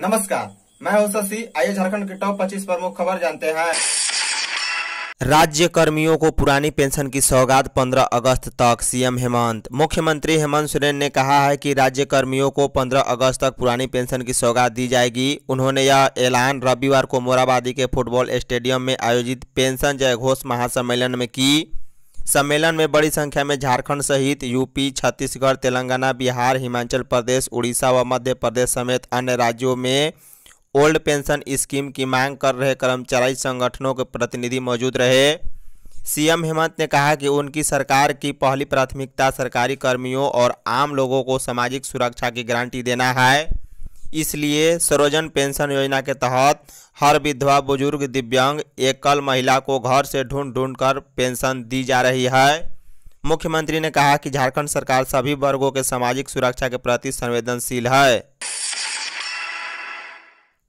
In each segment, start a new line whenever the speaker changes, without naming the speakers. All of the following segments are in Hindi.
नमस्कार मैं हूं शशि आइए झारखंड के टॉप 25 प्रमुख खबर जानते हैं राज्य कर्मियों को पुरानी पेंशन की सौगात 15 अगस्त तक सीएम हेमंत मुख्यमंत्री हेमंत सोरेन ने कहा है कि राज्य कर्मियों को 15 अगस्त तक पुरानी पेंशन की सौगात दी जाएगी उन्होंने यह ऐलान रविवार को मोराबादी के फुटबॉल स्टेडियम में आयोजित पेंशन जय घोष महासम्मेलन में की सम्मेलन में बड़ी संख्या में झारखंड सहित यूपी छत्तीसगढ़ तेलंगाना बिहार हिमाचल प्रदेश उड़ीसा व मध्य प्रदेश समेत अन्य राज्यों में ओल्ड पेंशन स्कीम की मांग कर रहे कर्मचारी संगठनों के प्रतिनिधि मौजूद रहे सीएम हेमंत ने कहा कि उनकी सरकार की पहली प्राथमिकता सरकारी कर्मियों और आम लोगों को सामाजिक सुरक्षा की गारंटी देना है इसलिए सरोजन पेंशन योजना के तहत हर विधवा बुजुर्ग दिव्यांग एकल महिला को घर से ढूंढ ढूंढ कर पेंशन दी जा रही है मुख्यमंत्री ने कहा कि झारखंड सरकार सभी वर्गों के सामाजिक सुरक्षा के प्रति संवेदनशील है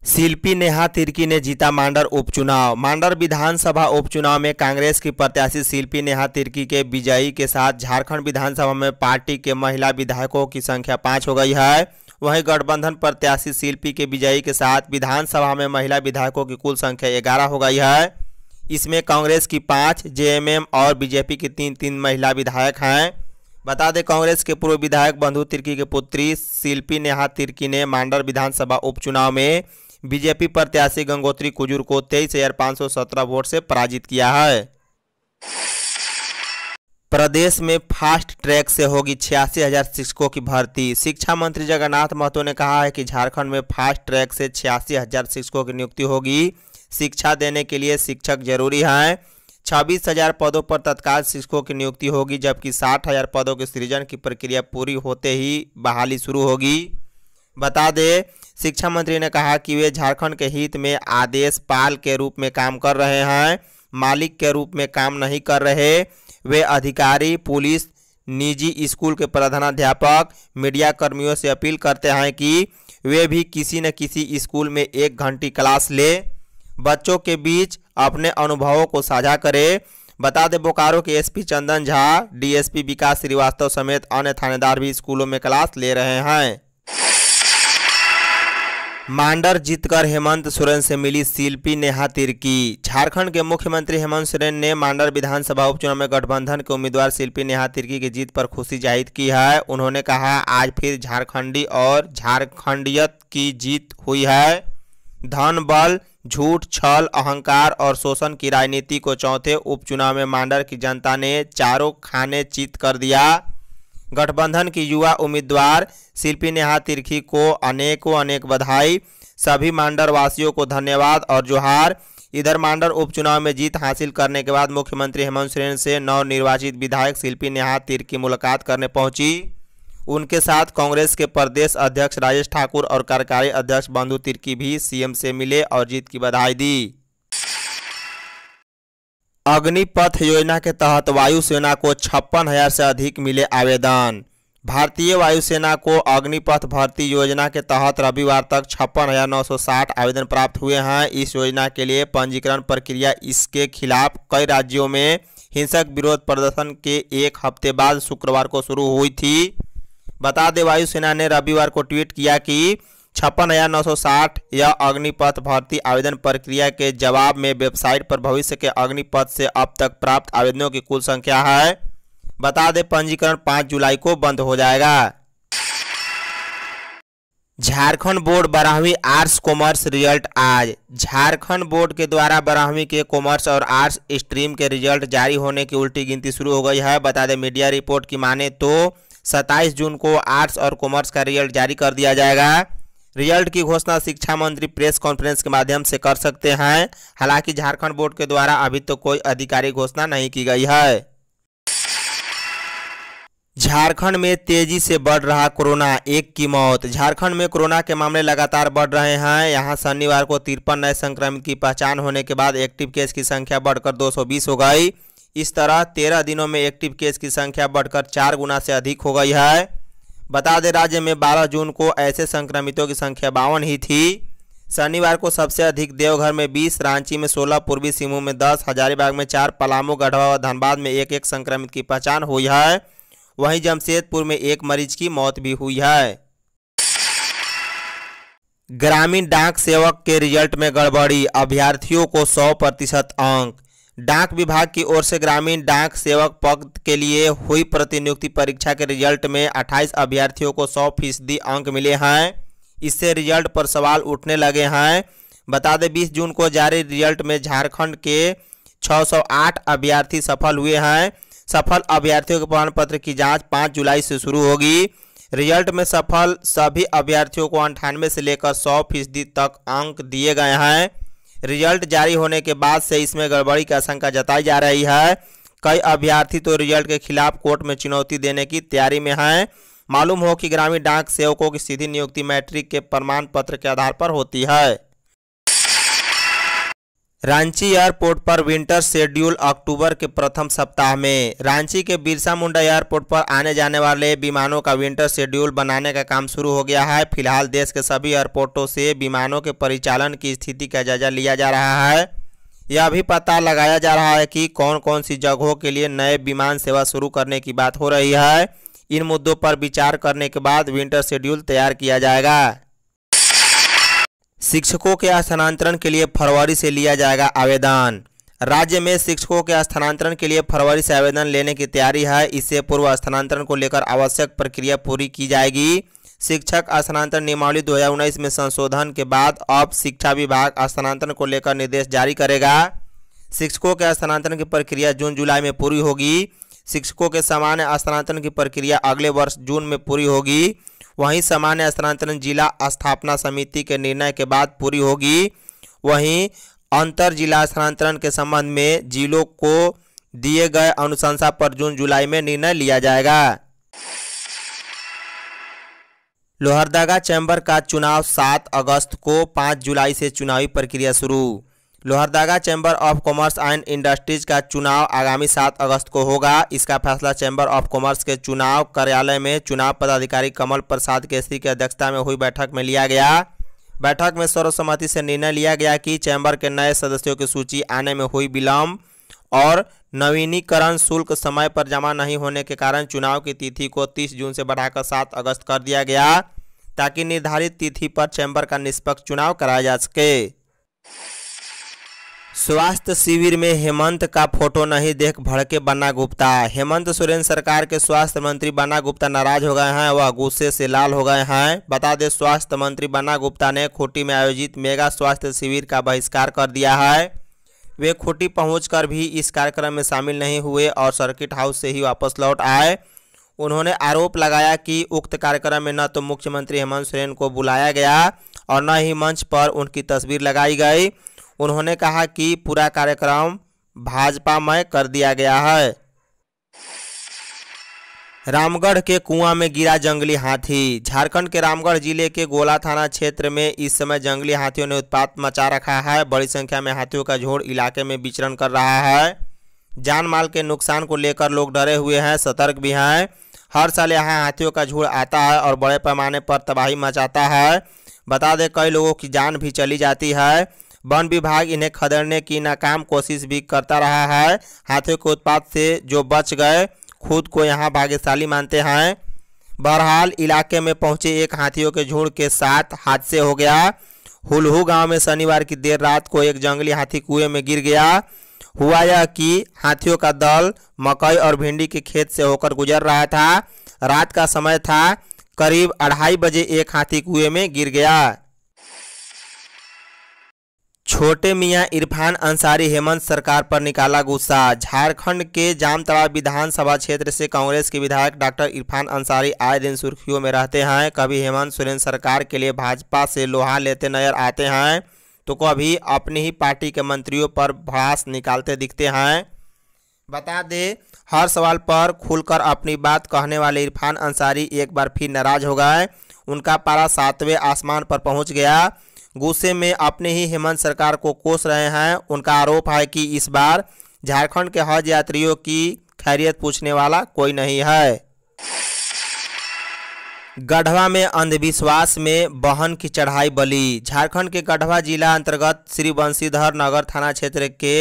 शिल्पी नेहा तिर्की ने जीता मांडर उपचुनाव मांडर विधानसभा उपचुनाव में कांग्रेस की प्रत्याशी शिल्पी नेहा तिर्की के विजयी के साथ झारखंड विधानसभा में पार्टी के महिला विधायकों की संख्या पाँच हो गई है वहीं गठबंधन प्रत्याशी शिल्पी के विजयी के साथ विधानसभा में महिला विधायकों की कुल संख्या ग्यारह हो गई है इसमें कांग्रेस की पाँच जेएमएम और बीजेपी की तीन तीन महिला विधायक हैं बता दें कांग्रेस के पूर्व विधायक बंधु तिर्की के पुत्री शिल्पी नेहा तिर्की ने मांडर विधानसभा उपचुनाव में बीजेपी प्रत्याशी गंगोत्री कुजूर को तेईस हजार पाँच सौ सत्रह वोट से पराजित किया है प्रदेश में फास्ट ट्रैक से होगी छियासी हजार शिक्षकों की भर्ती शिक्षा मंत्री जगन्नाथ महतो ने कहा है कि झारखंड में फास्ट ट्रैक से छियासी हजार शिक्षकों की नियुक्ति होगी शिक्षा देने के लिए शिक्षक जरूरी हैं छब्बीस हजार पदों पर तत्काल शिक्षकों की नियुक्ति होगी जबकि साठ हजार पदों के सृजन की प्रक्रिया पूरी होते ही बहाली शुरू होगी बता दें शिक्षा मंत्री ने कहा कि वे झारखंड के हित में आदेश पाल के रूप में काम कर रहे हैं मालिक के रूप में काम नहीं कर रहे वे अधिकारी पुलिस निजी स्कूल के प्रधानाध्यापक मीडिया कर्मियों से अपील करते हैं कि वे भी किसी न किसी स्कूल में एक घंटी क्लास ले बच्चों के बीच अपने अनुभवों को साझा करें बता दें बोकारो के एसपी चंदन झा डीएसपी विकास श्रीवास्तव समेत अन्य थानेदार भी स्कूलों में क्लास ले रहे हैं मांडर जीतकर हेमंत सोरेन से मिली शिल्पी नेहा तिर्की झारखंड के मुख्यमंत्री हेमंत सोरेन ने मांडर विधानसभा उपचुनाव में गठबंधन के उम्मीदवार शिल्पी नेहा तिर्की की जीत पर खुशी जाहिर की है उन्होंने कहा आज फिर झारखंडी और झारखंडियत की जीत हुई है धन बल झूठ छल अहंकार और शोषण की राजनीति को चौथे उपचुनाव में मांडर की जनता ने चारों खाने चित कर दिया गठबंधन की युवा उम्मीदवार शिल्पी नेहा तिर्खी को अनेकों अनेक बधाई सभी मांडर वासियों को धन्यवाद और जोहार इधर मांडर उपचुनाव में जीत हासिल करने के बाद मुख्यमंत्री हेमंत सोरेन से नवनिर्वाचित विधायक शिल्पी नेहा तीर की मुलाकात करने पहुंची उनके साथ कांग्रेस के प्रदेश अध्यक्ष राजेश ठाकुर और कार्यकारी अध्यक्ष बंधु तिर्की भी सीएम से मिले और जीत की बधाई दी अग्निपथ योजना के तहत वायुसेना को छप्पन हजार से अधिक मिले आवेदन भारतीय वायुसेना को अग्निपथ भर्ती योजना के तहत रविवार तक छप्पन हजार नौ सौ साठ आवेदन प्राप्त हुए हैं इस योजना के लिए पंजीकरण प्रक्रिया इसके खिलाफ कई राज्यों में हिंसक विरोध प्रदर्शन के एक हफ्ते बाद शुक्रवार को शुरू हुई थी बता दें वायुसेना ने रविवार को ट्वीट किया कि छप्पन हजार नौ सौ साठ यह अग्निपथ भर्ती आवेदन प्रक्रिया के जवाब में वेबसाइट पर भविष्य के अग्निपथ से अब तक प्राप्त आवेदनों की कुल संख्या है बता दें पंजीकरण पाँच जुलाई को बंद हो जाएगा झारखंड बोर्ड बारहवीं आर्ट्स कॉमर्स रिजल्ट आज झारखंड बोर्ड के द्वारा बारहवीं के कॉमर्स और आर्ट्स स्ट्रीम के रिजल्ट जारी होने की उल्टी गिनती शुरू हो गई है बता दें मीडिया रिपोर्ट की माने तो 27 जून को आर्ट्स और कॉमर्स का रिजल्ट जारी कर दिया जाएगा रिजल्ट की घोषणा शिक्षा मंत्री प्रेस कॉन्फ्रेंस के माध्यम से कर सकते हैं हालांकि झारखंड बोर्ड के द्वारा अभी तो कोई आधिकारिक घोषणा नहीं की गई है झारखंड में तेजी से बढ़ रहा कोरोना एक की मौत झारखंड में कोरोना के मामले लगातार बढ़ रहे हैं यहां शनिवार को तिरपन नए संक्रमित की पहचान होने के बाद एक्टिव केस की संख्या बढ़कर 220 हो गई इस तरह 13 दिनों में एक्टिव केस की संख्या बढ़कर चार गुना से अधिक हो गई है बता दें राज्य में 12 जून को ऐसे संक्रमितों की संख्या बावन ही थी शनिवार को सबसे अधिक देवघर में 20, रांची में 16, पूर्वी सिंहभूम में 10, हजारीबाग में 4, पलामू गढ़वा और धनबाद में एक एक संक्रमित की पहचान हुई है वहीं जमशेदपुर में एक मरीज की मौत भी हुई है ग्रामीण डाक सेवक के रिजल्ट में गड़बड़ी अभ्यर्थियों को 100 प्रतिशत अंक डाक विभाग की ओर से ग्रामीण डाक सेवक पद के लिए हुई प्रतिनियुक्ति परीक्षा के रिजल्ट में 28 अभ्यर्थियों को 100 फीसदी अंक मिले हैं इससे रिजल्ट पर सवाल उठने लगे हैं बता दें 20 जून को जारी रिजल्ट में झारखंड के 608 अभ्यर्थी सफल हुए हैं सफल अभ्यर्थियों के प्रमाण पत्र की जांच 5 जुलाई से शुरू होगी रिजल्ट में सफल सभी अभ्यर्थियों को अंठानवे से लेकर सौ फीसदी तक अंक दिए गए हैं रिजल्ट जारी होने के बाद से इसमें गड़बड़ी की आशंका जताई जा रही है कई अभ्यर्थी तो रिजल्ट के खिलाफ कोर्ट में चुनौती देने की तैयारी में हैं मालूम हो कि ग्रामीण डाक सेवकों की सीधी नियुक्ति मैट्रिक के प्रमाण पत्र के आधार पर होती है रांची एयरपोर्ट पर विंटर शेड्यूल अक्टूबर के प्रथम सप्ताह में रांची के बिरसा मुंडा एयरपोर्ट पर आने जाने वाले विमानों का विंटर शेड्यूल बनाने का काम शुरू हो गया है फिलहाल देश के सभी एयरपोर्टों से विमानों के परिचालन की स्थिति का जायजा लिया जा रहा है यह भी पता लगाया जा रहा है कि कौन कौन सी जगहों के लिए नए विमान सेवा शुरू करने की बात हो रही है इन मुद्दों पर विचार करने के बाद विंटर शेड्यूल तैयार किया जाएगा शिक्षकों के स्थानांतरण के लिए फरवरी से लिया जाएगा आवेदन राज्य में शिक्षकों के स्थानांतरण के लिए फरवरी से आवेदन लेने की तैयारी है इससे पूर्व स्थानांतरण को लेकर आवश्यक प्रक्रिया पूरी की जाएगी शिक्षक स्थानांतरण नियमावली 2019 में संशोधन के बाद अब शिक्षा विभाग स्थानांतरण को लेकर निर्देश जारी करेगा शिक्षकों के स्थानांतरण की प्रक्रिया जून जुलाई में पूरी होगी शिक्षकों के सामान्य स्थानांतरण की प्रक्रिया अगले वर्ष जून में पूरी होगी वहीं सामान्य स्थानांतरण जिला स्थापना समिति के निर्णय के बाद पूरी होगी वहीं अंतर जिला स्थानांतरण के संबंध में जिलों को दिए गए अनुशंसा पर जून जुलाई में निर्णय लिया जाएगा लोहरदगा चैम्बर का चुनाव 7 अगस्त को 5 जुलाई से चुनावी प्रक्रिया शुरू Lohardaga chamber of commerce and industries का चुनाव आगामी सात अगस्त को होगा इसका फैसला चैम्बर ऑफ कॉमर्स के चुनाव कार्यालय में चुनाव पदाधिकारी कमल प्रसाद केसरी की अध्यक्षता में हुई बैठक में लिया गया बैठक में सर्वसम्मति से निर्णय लिया गया कि चैम्बर के नए सदस्यों की सूची आने में हुई विलम्ब और नवीनीकरण शुल्क समय पर जमा नहीं होने के कारण चुनाव की तिथि को तीस जून से बढ़ाकर सात अगस्त कर दिया गया ताकि निर्धारित तिथि पर चैम्बर का निष्पक्ष चुनाव कराया जा सके स्वास्थ्य शिविर में हेमंत का फोटो नहीं देख भड़के बन्ना गुप्ता हेमंत सोरेन सरकार के स्वास्थ्य मंत्री बन्ना गुप्ता नाराज हो गए हैं वह गुस्से से लाल हो गए हैं बता दें स्वास्थ्य मंत्री बन्ना गुप्ता ने खूंटी में आयोजित मेगा स्वास्थ्य शिविर का बहिष्कार कर दिया है वे खूंटी पहुंचकर भी इस कार्यक्रम में शामिल नहीं हुए और सर्किट हाउस से ही वापस लौट आए उन्होंने आरोप लगाया कि उक्त कार्यक्रम में न तो मुख्यमंत्री हेमंत सोरेन को बुलाया गया और न ही मंच पर उनकी तस्वीर लगाई गई उन्होंने कहा कि पूरा कार्यक्रम भाजपा में कर दिया गया है रामगढ़ के कुआं में गिरा जंगली हाथी झारखंड के रामगढ़ जिले के गोला थाना क्षेत्र में इस समय जंगली हाथियों ने उत्पात मचा रखा है बड़ी संख्या में हाथियों का झोड़ इलाके में विचरण कर रहा है जान माल के नुकसान को लेकर लोग डरे हुए हैं सतर्क भी हैं हर साल यहाँ हाथियों का झुड़ आता है और बड़े पैमाने पर तबाही मचाता है बता दें कई लोगों की जान भी चली जाती है वन विभाग इन्हें खदेड़ने की नाकाम कोशिश भी करता रहा है हाथियों के उत्पात से जो बच गए खुद को यहाँ भाग्यशाली मानते हैं बहरहाल इलाके में पहुंचे एक हाथियों के झुंड के साथ हादसे हो गया हुलहू गांव में शनिवार की देर रात को एक जंगली हाथी कुएं में गिर गया हुआ यह कि हाथियों का दल मकई और भिंडी के खेत से होकर गुजर रहा था रात का समय था करीब अढ़ाई बजे एक हाथी कुएं में गिर गया छोटे मियां इरफान अंसारी हेमंत सरकार पर निकाला गुस्सा झारखंड के जामतड़ा विधानसभा क्षेत्र से कांग्रेस के विधायक डॉक्टर इरफान अंसारी आए दिन सुर्खियों में रहते हैं कभी हेमंत सोरेन सरकार के लिए भाजपा से लोहा लेते नजर आते हैं तो कभी अपनी ही पार्टी के मंत्रियों पर भड़ास निकालते दिखते हैं बता दें हर सवाल पर खुलकर अपनी बात कहने वाले इरफान अंसारी एक बार फिर नाराज हो गए उनका पारा सातवें आसमान पर पहुंच गया गुस्से में अपने ही हेमंत सरकार को कोस रहे हैं उनका आरोप है कि इस बार झारखंड के हज यात्रियों की खैरियत पूछने वाला कोई नहीं है गढ़वा में अंधविश्वास में बहन की चढ़ाई बली झारखंड के गढ़वा जिला अंतर्गत श्री बंशीधर नगर थाना क्षेत्र के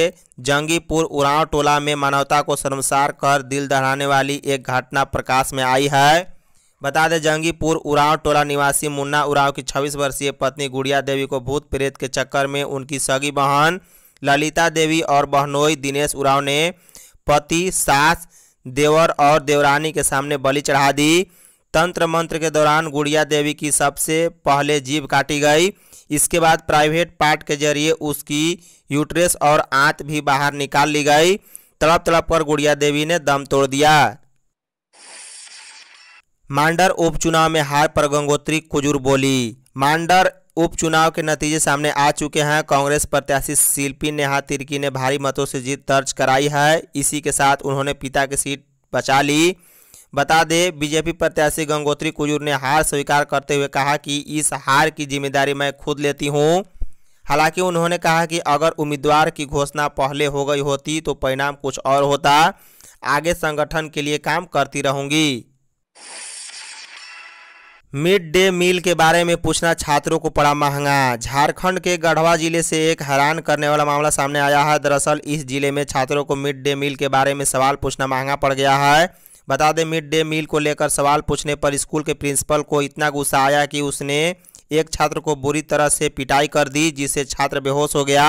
जंगीपुर उड़ाव टोला में मानवता को शर्मसार कर दिल दहराने वाली एक घटना प्रकाश में आई है बता दें जंगीपुर उराव टोला निवासी मुन्ना उराव की 26 वर्षीय पत्नी गुड़िया देवी को भूत प्रेत के चक्कर में उनकी सगी बहन ललिता देवी और बहनोई दिनेश उराव ने पति सास देवर और देवरानी के सामने बलि चढ़ा दी तंत्र मंत्र के दौरान गुड़िया देवी की सबसे पहले जीव काटी गई इसके बाद प्राइवेट पार्ट के जरिए उसकी यूट्रेस और आंत भी बाहर निकाल ली गई तड़प तड़प कर गुड़िया देवी ने दम तोड़ दिया मांडर उपचुनाव में हार पर गंगोत्री कुजूर बोली मांडर उपचुनाव के नतीजे सामने आ चुके हैं कांग्रेस प्रत्याशी शिल्पी नेहा तिर्की ने भारी मतों से जीत दर्ज कराई है इसी के साथ उन्होंने पिता की सीट बचा ली बता दें बीजेपी प्रत्याशी गंगोत्री कुजूर ने हार स्वीकार करते हुए कहा कि इस हार की जिम्मेदारी मैं खुद लेती हूँ हालांकि उन्होंने कहा कि अगर उम्मीदवार की घोषणा पहले हो गई होती तो परिणाम कुछ और होता आगे संगठन के लिए काम करती रहूँगी मिड डे मील के बारे में पूछना छात्रों को पड़ा महंगा झारखंड के गढ़वा जिले से एक हैरान करने वाला मामला सामने आया है दरअसल इस जिले में छात्रों को मिड डे मील के बारे में सवाल पूछना महंगा पड़ गया है बता दें मिड डे मील को लेकर सवाल पूछने पर स्कूल के प्रिंसिपल को इतना गुस्सा आया कि उसने एक छात्र को बुरी तरह से पिटाई कर दी जिससे छात्र बेहोश हो गया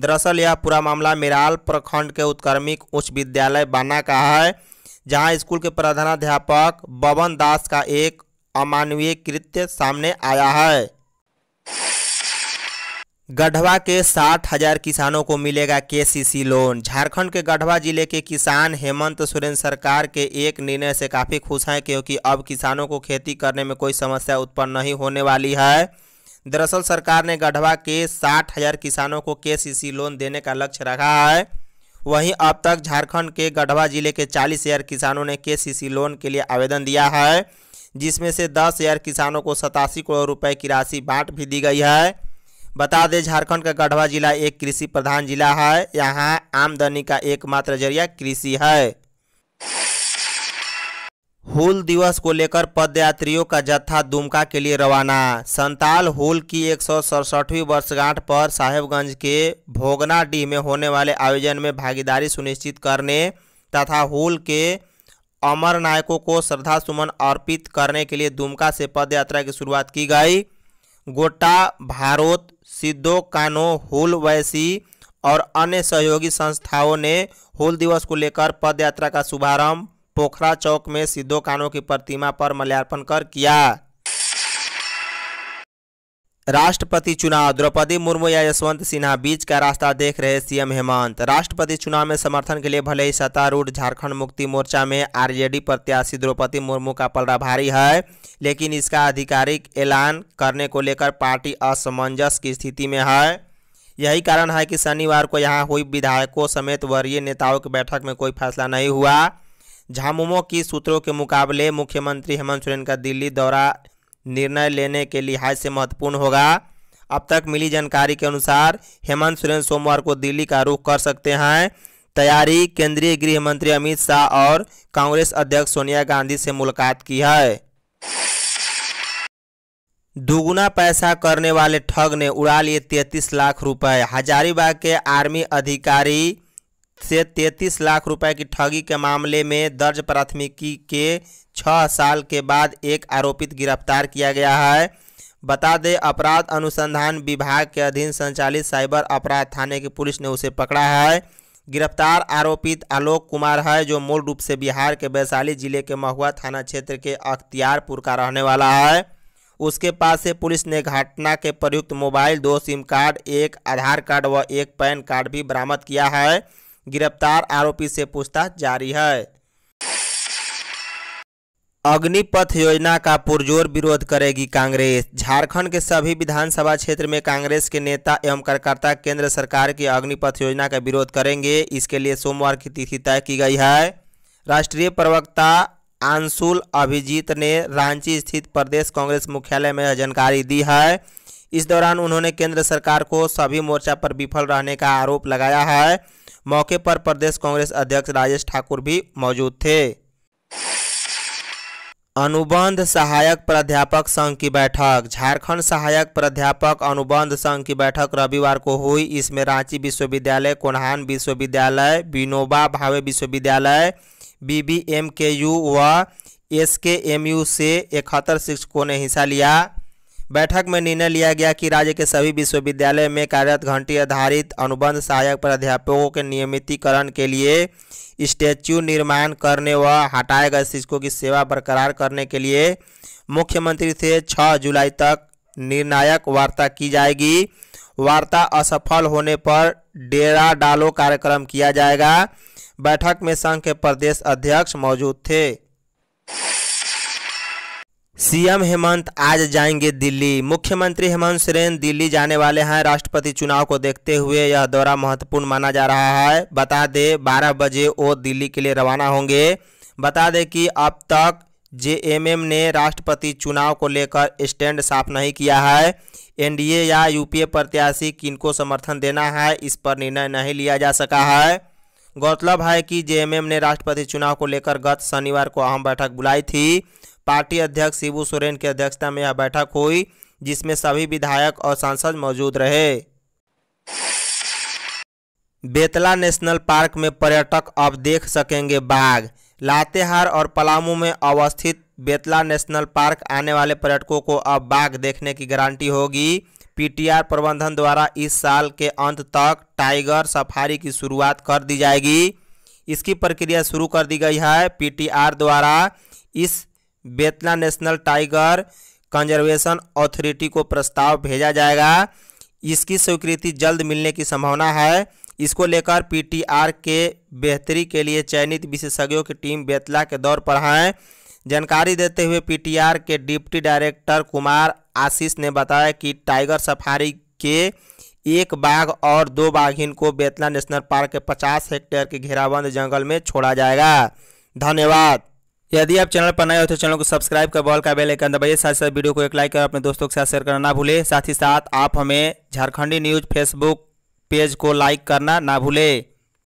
दरअसल यह पूरा मामला मिराल प्रखंड के उत्क्रमिक उच्च विद्यालय बाना का है जहां स्कूल के प्रधानाध्यापक बबन दास का एक अमानवीय कृत्य सामने आया है गढ़वा के साठ हजार किसानों को मिलेगा केसीसी लोन झारखंड के गढ़वा जिले के किसान हेमंत सोरेन सरकार के एक निर्णय से काफ़ी खुश हैं क्योंकि अब किसानों को खेती करने में कोई समस्या उत्पन्न नहीं होने वाली है दरअसल सरकार ने गढ़वा के साठ हजार किसानों को केसीसी लोन देने का लक्ष्य रखा है वहीं अब तक झारखंड के गढ़वा जिले के चालीस हजार किसानों ने के लोन के लिए आवेदन दिया है जिसमें से दस हज़ार किसानों को सतासी करोड़ रुपए की राशि बांट भी दी गई है बता दें झारखंड का गढ़वा जिला एक कृषि प्रधान जिला है यहाँ आमदनी का एकमात्र जरिया कृषि है हुल दिवस को लेकर पदयात्रियों का जत्था दुमका के लिए रवाना संताल हुल की एक वर्षगांठ पर साहेबगंज के भोगनाडीह में होने वाले आयोजन में भागीदारी सुनिश्चित करने तथा हुल के अमर नायकों को श्रद्धा सुमन अर्पित करने के लिए दुमका से पद यात्रा की शुरुआत की गई गोटा भारत सिद्धो कानो हुल वैसी और अन्य सहयोगी संस्थाओं ने हुल दिवस को लेकर पद यात्रा का शुभारंभ पोखरा चौक में सिद्धो कानो की प्रतिमा पर मल्यार्पण कर किया राष्ट्रपति चुनाव द्रौपदी मुर्मू या यशवंत सिन्हा बीच का रास्ता देख रहे सीएम हेमंत राष्ट्रपति चुनाव में समर्थन के लिए भले ही सत्तारूढ़ झारखंड मुक्ति मोर्चा में आरजेडी प्रत्याशी द्रौपदी मुर्मू का पलड़ा भारी है लेकिन इसका आधिकारिक ऐलान करने को लेकर पार्टी असमंजस की स्थिति में है यही कारण है कि शनिवार को यहाँ हुई विधायकों समेत वरीय नेताओं की बैठक में कोई फैसला नहीं हुआ झामुमो की सूत्रों के मुकाबले मुख्यमंत्री हेमंत सोरेन का दिल्ली दौरा निर्णय लेने के लिहाज से महत्वपूर्ण होगा अब तक मिली जानकारी के अनुसार हेमंत सोरेन सोमवार को दिल्ली का रुख कर सकते हैं तैयारी केंद्रीय गृह मंत्री अमित शाह और कांग्रेस अध्यक्ष सोनिया गांधी से मुलाकात की है दुगुना पैसा करने वाले ठग ने उड़ा लिए तैतीस लाख रुपए हजारीबाग के आर्मी अधिकारी से तैतीस लाख रुपए की ठगी के मामले में दर्ज प्राथमिकी के छः साल के बाद एक आरोपित गिरफ्तार किया गया है बता दें अपराध अनुसंधान विभाग के अधीन संचालित साइबर अपराध थाने की पुलिस ने उसे पकड़ा है गिरफ्तार आरोपित आलोक कुमार है जो मूल रूप से बिहार के वैशाली जिले के महुआ थाना क्षेत्र के अख्तियारपुर का रहने वाला है उसके पास से पुलिस ने घटना के प्रयुक्त मोबाइल दो सिम कार्ड एक आधार कार्ड व एक पैन कार्ड भी बरामद किया है गिरफ्तार आरोपी से पूछताछ जारी है अग्निपथ योजना का पुरजोर विरोध करेगी कांग्रेस झारखंड के सभी विधानसभा क्षेत्र में कांग्रेस के नेता एवं कार्यकर्ता केंद्र सरकार की अग्निपथ योजना का विरोध करेंगे इसके लिए सोमवार की तिथि तय की गई है राष्ट्रीय प्रवक्ता आंशुल अभिजीत ने रांची स्थित प्रदेश कांग्रेस मुख्यालय में जानकारी दी है इस दौरान उन्होंने केंद्र सरकार को सभी मोर्चा पर विफल रहने का आरोप लगाया है मौके पर प्रदेश कांग्रेस अध्यक्ष राजेश ठाकुर भी मौजूद थे अनुबंध सहायक प्राध्यापक संघ की बैठक झारखंड सहायक प्राध्यापक अनुबंध संघ की बैठक रविवार को हुई इसमें रांची विश्वविद्यालय कोन्हान विश्वविद्यालय विनोबा भावे विश्वविद्यालय बीबीएमकेयू व एसकेएमयू से इकहत्तर शिक्षकों ने हिस्सा लिया बैठक में निर्णय लिया गया कि राज्य के सभी विश्वविद्यालय में कार्यरत घंटी आधारित अनुबंध सहायक प्राध्यापकों के नियमितीकरण के लिए स्टैच्यू निर्माण करने व हटाए गए शिक्षकों की सेवा बरकरार करने के लिए मुख्यमंत्री से 6 जुलाई तक निर्णायक वार्ता की जाएगी वार्ता असफल होने पर डेरा डालो कार्यक्रम किया जाएगा बैठक में संघ के प्रदेश अध्यक्ष मौजूद थे सीएम हेमंत आज जाएंगे दिल्ली मुख्यमंत्री हेमंत सोरेन दिल्ली जाने वाले हैं राष्ट्रपति चुनाव को देखते हुए यह दौरा महत्वपूर्ण माना जा रहा है बता दें 12 बजे वो दिल्ली के लिए रवाना होंगे बता दें कि अब तक जेएमएम ने राष्ट्रपति चुनाव को लेकर स्टैंड साफ नहीं किया है एनडीए या यूपीए प्रत्याशी किनको समर्थन देना है इस पर निर्णय नहीं लिया जा सका है गौरतलब है कि जेएमएम ने राष्ट्रपति चुनाव को लेकर गत शनिवार को अहम बैठक बुलाई थी पार्टी अध्यक्ष शिबू सोरेन की अध्यक्षता में यह बैठक हुई जिसमें सभी विधायक और सांसद मौजूद रहे बेतला नेशनल पार्क में पर्यटक अब देख सकेंगे बाघ लातेहार और पलामू में अवस्थित बेतला नेशनल पार्क आने वाले पर्यटकों को अब बाघ देखने की गारंटी होगी पीटीआर प्रबंधन द्वारा इस साल के अंत तक टाइगर सफारी की शुरुआत कर दी जाएगी इसकी प्रक्रिया शुरू कर दी गई है पीटीआर द्वारा इस Betla national tiger conservation authority को प्रस्ताव भेजा जाएगा इसकी स्वीकृति जल्द मिलने की संभावना है इसको लेकर पीटीआर के बेहतरी के लिए चयनित विशेषज्ञों की टीम बेतला के दौर पर हैं जानकारी देते हुए पीटीआर के डिप्टी डायरेक्टर कुमार आशीष ने बताया कि टाइगर सफारी के एक बाघ और दो बाघिन को बेतला नेशनल पार्क के 50 हेक्टेयर के घेराबंद जंगल में छोड़ा जाएगा धन्यवाद यदि आप चैनल पर नए हो तो चैनल को सब्सक्राइब कर बॉल का बेल आइकन दबाइए साथ साथ वीडियो को एक लाइक कर अपने दोस्तों के साथ शेयर करना ना भूले साथ ही साथ आप हमें झारखंडी न्यूज़ फेसबुक पेज को लाइक करना ना भूले